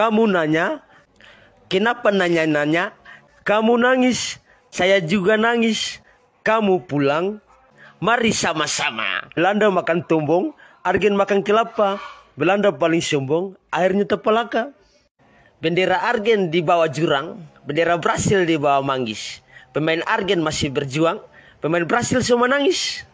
Kamu nanya, kenapa nanya-nanya? Kamu nangis, saya juga nangis. Kamu pulang, mari sama-sama. Belanda makan tumbung, Argen makan kelapa. Belanda paling sombong, akhirnya terpelaka. Bendera Argen di bawah jurang, bendera Brasil di bawah manggis. Pemain Argen masih berjuang, pemain Brasil semua nangis.